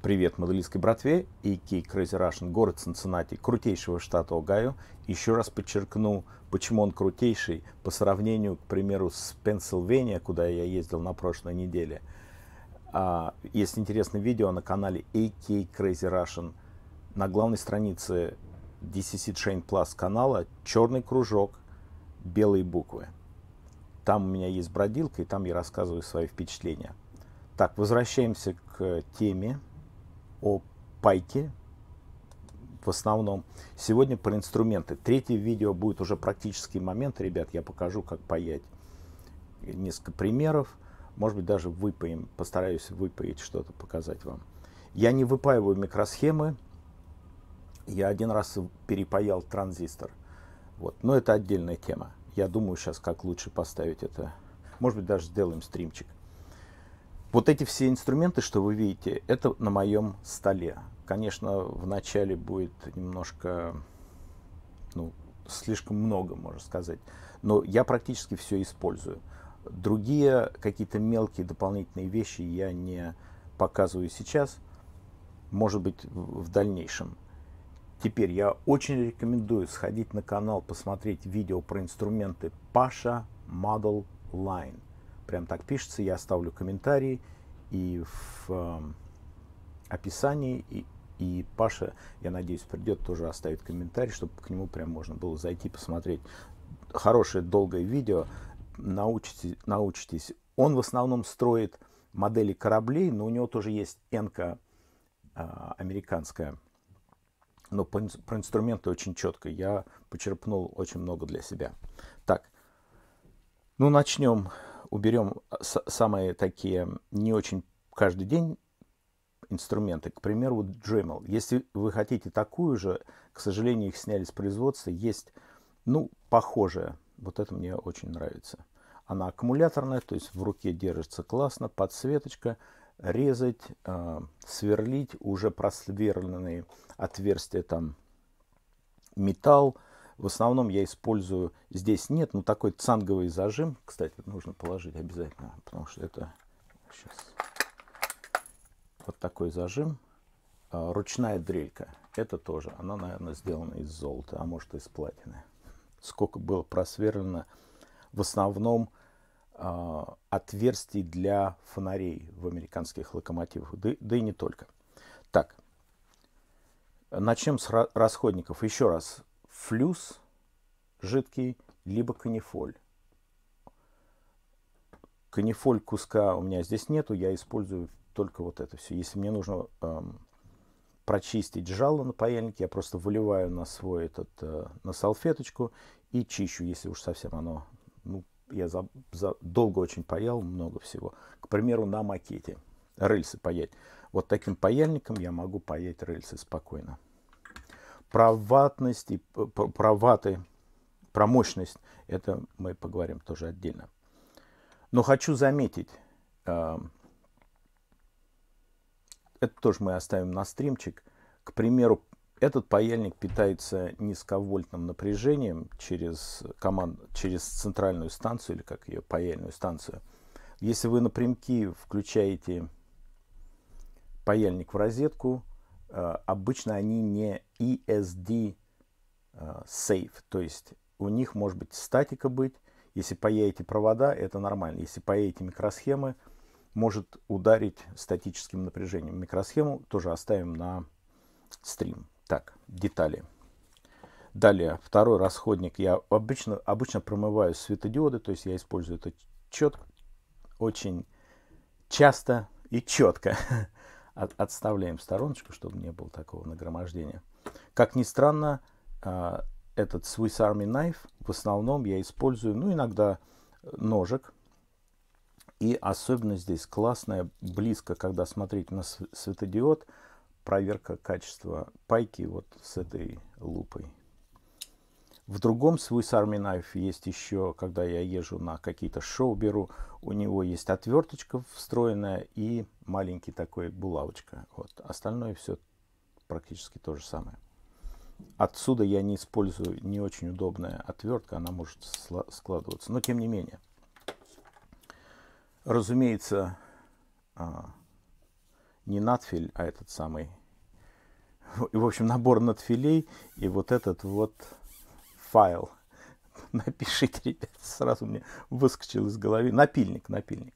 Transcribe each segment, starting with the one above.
Привет моделистской братве и Кей Crazy Russian, город Цинциннати, крутейшего штата Огайо. Еще раз подчеркну, почему он крутейший по сравнению, к примеру, с Пенсильвания, куда я ездил на прошлой неделе. А, есть интересное видео на канале AK Crazy Russian. На главной странице DCC Train Plus канала черный кружок, белые буквы. Там у меня есть бродилка, и там я рассказываю свои впечатления. Так, возвращаемся к теме о пайке в основном. Сегодня про инструменты. Третье видео будет уже практический момент, ребят. Я покажу, как паять. Несколько примеров. Может быть, даже выпаем. Постараюсь выпаять что-то, показать вам. Я не выпаиваю микросхемы. Я один раз перепаял транзистор. Вот. Но это отдельная тема. Я думаю сейчас, как лучше поставить это. Может быть, даже сделаем стримчик. Вот эти все инструменты, что вы видите, это на моем столе. Конечно, вначале будет немножко, ну, слишком много, можно сказать. Но я практически все использую. Другие какие-то мелкие дополнительные вещи я не показываю сейчас, может быть, в дальнейшем. Теперь я очень рекомендую сходить на канал, посмотреть видео про инструменты Pasha Model Line прям так пишется, я оставлю комментарий и в э, описании, и, и Паша, я надеюсь, придет, тоже оставит комментарий, чтобы к нему прям можно было зайти, посмотреть. Хорошее, долгое видео, научитесь, научитесь. Он в основном строит модели кораблей, но у него тоже есть энка э, а, американская. Но по, про инструменты очень четко. Я почерпнул очень много для себя. Так, ну начнем уберем а, самые такие не очень каждый день инструменты. К примеру, Dremel. Если вы хотите такую же, к сожалению, их сняли с производства, есть, ну, похожая. Вот это мне очень нравится. Она аккумуляторная, то есть в руке держится классно, подсветочка, резать, э, сверлить уже просверленные отверстия там металл, в основном я использую, здесь нет, но такой цанговый зажим, кстати, нужно положить обязательно, потому что это сейчас вот такой зажим. А, ручная дрелька, это тоже, она, наверное, сделана из золота, а может из платины. Сколько было просверлено, в основном а, отверстий для фонарей в американских локомотивах, да, да и не только. Так, начнем с расходников. Еще раз, флюс жидкий, либо канифоль. Канифоль куска у меня здесь нету, я использую только вот это все. Если мне нужно эм, прочистить жало на паяльнике, я просто выливаю на свой этот, э, на салфеточку и чищу, если уж совсем оно, ну, я за, за, долго очень паял, много всего. К примеру, на макете рельсы паять. Вот таким паяльником я могу паять рельсы спокойно проватность и про ваты, про мощность, это мы поговорим тоже отдельно. Но хочу заметить, эм, это тоже мы оставим на стримчик. К примеру, этот паяльник питается низковольтным напряжением через, команд... через центральную станцию, или как ее, паяльную станцию. Если вы напрямки включаете паяльник в розетку, Э, обычно они не ESD э, safe, то есть у них может быть статика быть, если поедете провода, это нормально, если поедете микросхемы, может ударить статическим напряжением. Микросхему тоже оставим на стрим. Так, детали. Далее, второй расходник. Я обычно, обычно промываю светодиоды, то есть я использую это четко, очень часто и четко. от, отставляем в стороночку, чтобы не было такого нагромождения. Как ни странно, э, этот Swiss Army Knife в основном я использую, ну, иногда э, ножик. И особенно здесь классная, близко, когда смотреть на светодиод, проверка качества пайки вот с этой лупой. В другом Swiss Army Knife есть еще, когда я езжу на какие-то шоу беру, у него есть отверточка встроенная и маленький такой булавочка. Вот. Остальное все практически то же самое. Отсюда я не использую не очень удобная отвертка, она может складываться. Но тем не менее. Разумеется, а, не надфиль, а этот самый. В общем, набор надфилей и вот этот вот файл. Напишите, ребят, сразу мне выскочил из головы. Напильник, напильник.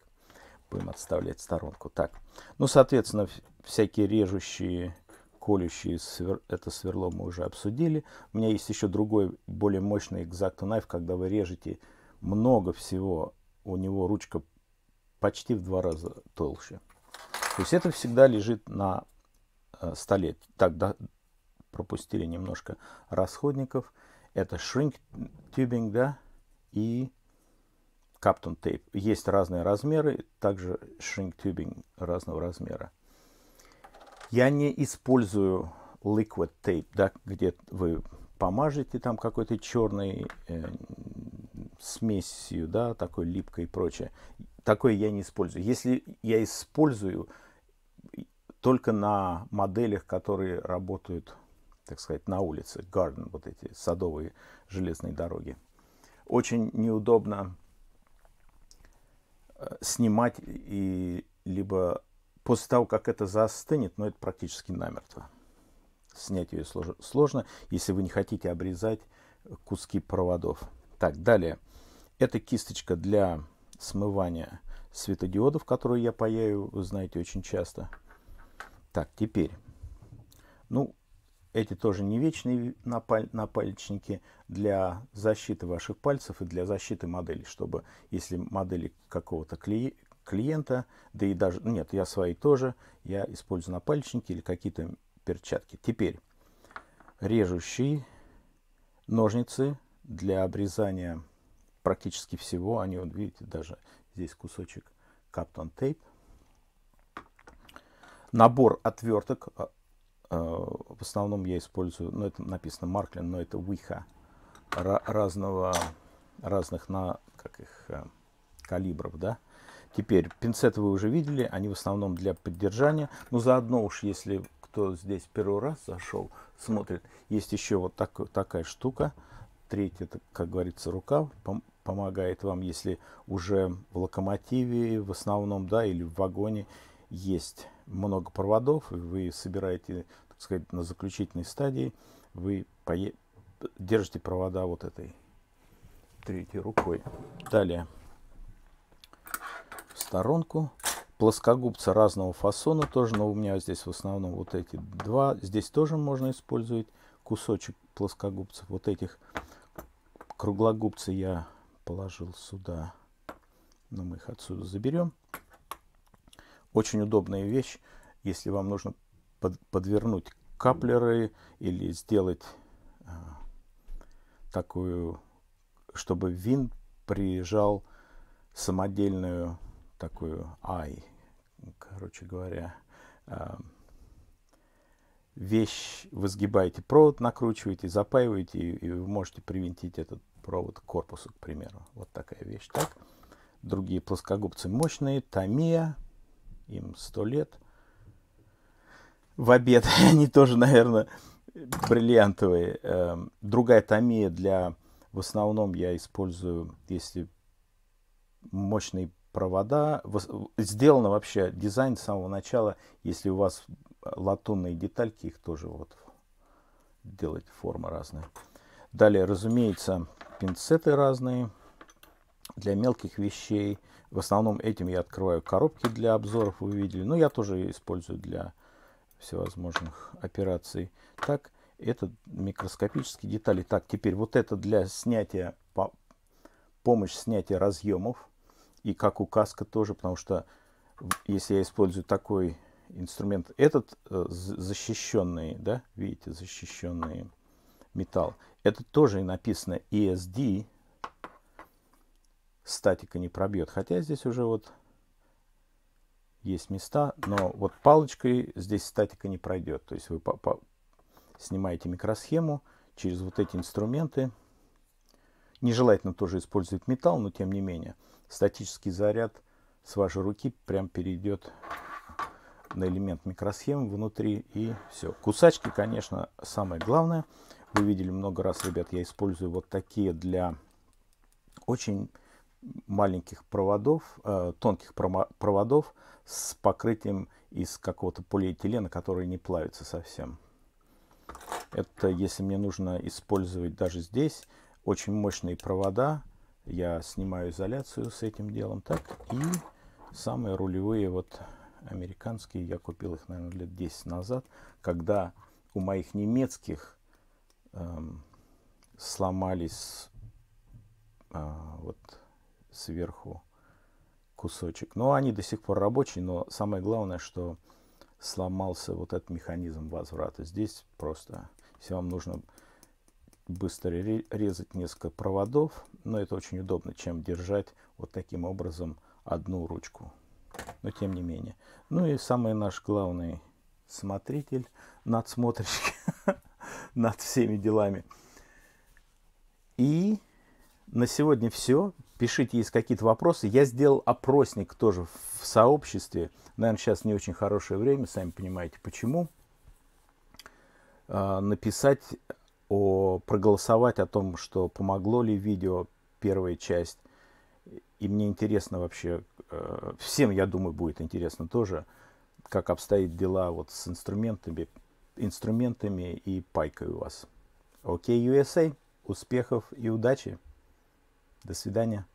Будем отставлять в сторонку. Так, ну, соответственно, всякие режущие, колющие, свер... это сверло мы уже обсудили. У меня есть еще другой, более мощный Exacto Knife, когда вы режете много всего. У него ручка почти в два раза толще. То есть это всегда лежит на э, столе. Так, да, пропустили немножко расходников. Это shrink tubing, да, и Каптон tape. Есть разные размеры, также shrink tubing разного размера. Я не использую liquid tape, да, где вы помажете там какой-то черной э, смесью, да, такой липкой и прочее. Такое я не использую. Если я использую только на моделях, которые работают так сказать, на улице, гарден, вот эти садовые железные дороги. Очень неудобно э, снимать и либо после того, как это застынет, но это практически намертво. Снять ее сложно, если вы не хотите обрезать куски проводов. Так, далее. Это кисточка для смывания светодиодов, которую я паяю, вы знаете, очень часто. Так, теперь. Ну, эти тоже не вечные напальчники для защиты ваших пальцев и для защиты модели, чтобы если модели какого-то клиента, да и даже, нет, я свои тоже, я использую напальчники или какие-то перчатки. Теперь режущие ножницы для обрезания практически всего. Они, вот видите, даже здесь кусочек каптон тейп. Набор отверток а, Э, в основном я использую, ну это написано Марклин, но это Виха разного, разных на, как их, э, калибров, да. Теперь пинцеты вы уже видели, они в основном для поддержания. Но заодно уж, если кто здесь первый раз зашел, смотрит, есть еще вот так, такая штука. Третья, как говорится, рука помогает вам, если уже в локомотиве в основном, да, или в вагоне есть много проводов, вы собираете, так сказать, на заключительной стадии, вы пое... держите провода вот этой третьей рукой. Далее в сторонку. Плоскогубцы разного фасона тоже, но у меня здесь в основном вот эти два. Здесь тоже можно использовать кусочек плоскогубцев. Вот этих круглогубцы я положил сюда, но мы их отсюда заберем. Очень удобная вещь, если вам нужно под, подвернуть каплеры или сделать э, такую, чтобы вин приезжал самодельную такую ай, короче говоря, э, вещь, вы сгибаете провод, накручиваете, запаиваете, и, и вы можете привинтить этот провод к корпусу, к примеру. Вот такая вещь. Так. Другие плоскогубцы мощные, Томия, им сто лет в обед. Они тоже, наверное, бриллиантовые. Эм, другая томия для... В основном я использую, если мощные провода. Сделано вообще дизайн с самого начала. Если у вас латунные детальки, их тоже вот делать форма разная. Далее, разумеется, пинцеты разные для мелких вещей – в основном этим я открываю коробки для обзоров, вы видели. Но ну, я тоже использую для всевозможных операций. Так, это микроскопические детали. Так, теперь вот это для снятия, помощь снятия разъемов. И как указка тоже, потому что если я использую такой инструмент, этот э, защищенный, да, видите, защищенный металл, это тоже написано ESD, статика не пробьет. Хотя здесь уже вот есть места, но вот палочкой здесь статика не пройдет. То есть вы по -по снимаете микросхему через вот эти инструменты. Нежелательно тоже использовать металл, но тем не менее статический заряд с вашей руки прям перейдет на элемент микросхемы внутри и все. Кусачки, конечно, самое главное. Вы видели много раз, ребят, я использую вот такие для очень маленьких проводов, э, тонких проводов с покрытием из какого-то полиэтилена, который не плавится совсем. Это если мне нужно использовать даже здесь очень мощные провода, я снимаю изоляцию с этим делом так. И самые рулевые вот американские, я купил их, наверное, лет 10 назад, когда у моих немецких эм, сломались э, вот сверху кусочек. Но они до сих пор рабочие, но самое главное, что сломался вот этот механизм возврата. Здесь просто, если вам нужно быстро резать несколько проводов, но это очень удобно, чем держать вот таким образом одну ручку. Но тем не менее. Ну и самый наш главный смотритель, надсмотрщик над всеми делами. И на сегодня все пишите, есть какие-то вопросы. Я сделал опросник тоже в сообществе. Наверное, сейчас не очень хорошее время, сами понимаете, почему. А, написать, о, проголосовать о том, что помогло ли видео первая часть. И мне интересно вообще, э, всем, я думаю, будет интересно тоже, как обстоят дела вот с инструментами, инструментами и пайкой у вас. Окей, okay, USA, успехов и удачи. До свидания.